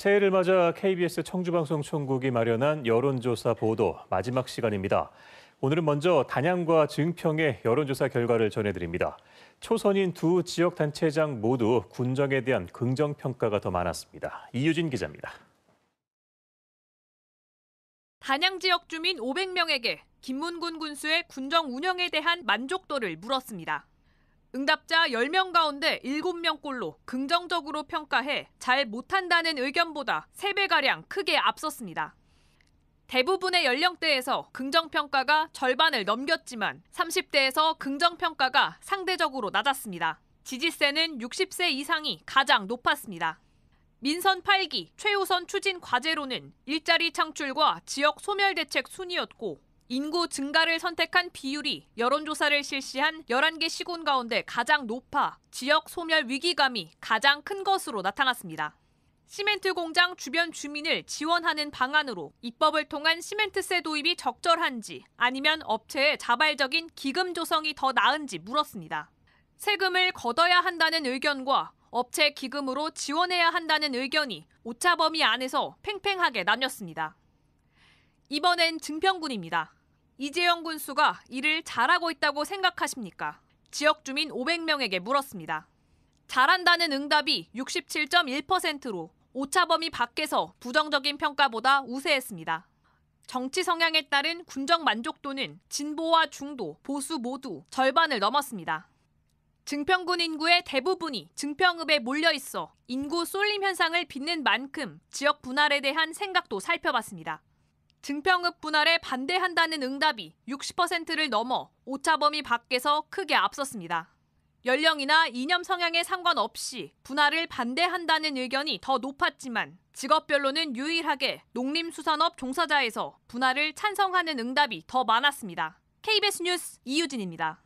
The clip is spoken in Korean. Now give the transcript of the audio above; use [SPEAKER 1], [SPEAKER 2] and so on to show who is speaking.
[SPEAKER 1] 새해를 맞아 KBS 청주방송총국이 마련한 여론조사 보도 마지막 시간입니다. 오늘은 먼저 단양과 증평의 여론조사 결과를 전해드립니다. 초선인 두 지역단체장 모두 군정에 대한 긍정평가가 더 많았습니다. 이유진 기자입니다.
[SPEAKER 2] 단양 지역 주민 500명에게 김문군 군수의 군정 운영에 대한 만족도를 물었습니다. 응답자 10명 가운데 7명꼴로 긍정적으로 평가해 잘 못한다는 의견보다 3배가량 크게 앞섰습니다. 대부분의 연령대에서 긍정평가가 절반을 넘겼지만 30대에서 긍정평가가 상대적으로 낮았습니다. 지지세는 60세 이상이 가장 높았습니다. 민선 8기 최우선 추진 과제로는 일자리 창출과 지역 소멸 대책 순이었고 인구 증가를 선택한 비율이 여론조사를 실시한 11개 시군 가운데 가장 높아 지역 소멸 위기감이 가장 큰 것으로 나타났습니다. 시멘트 공장 주변 주민을 지원하는 방안으로 입법을 통한 시멘트세 도입이 적절한지 아니면 업체의 자발적인 기금 조성이 더 나은지 물었습니다. 세금을 걷어야 한다는 의견과 업체 기금으로 지원해야 한다는 의견이 오차범위 안에서 팽팽하게 나뉘었습니다. 이번엔 증평군입니다. 이재영 군수가 일을 잘하고 있다고 생각하십니까? 지역 주민 500명에게 물었습니다. 잘한다는 응답이 67.1%로 오차범위 밖에서 부정적인 평가보다 우세했습니다. 정치 성향에 따른 군정 만족도는 진보와 중도, 보수 모두 절반을 넘었습니다. 증평군 인구의 대부분이 증평읍에 몰려 있어 인구 쏠림 현상을 빚는 만큼 지역 분할에 대한 생각도 살펴봤습니다. 증평읍 분할에 반대한다는 응답이 60%를 넘어 오차범위 밖에서 크게 앞섰습니다. 연령이나 이념 성향에 상관없이 분할을 반대한다는 의견이 더 높았지만 직업별로는 유일하게 농림수산업 종사자에서 분할을 찬성하는 응답이 더 많았습니다. KBS 뉴스 이유진입니다.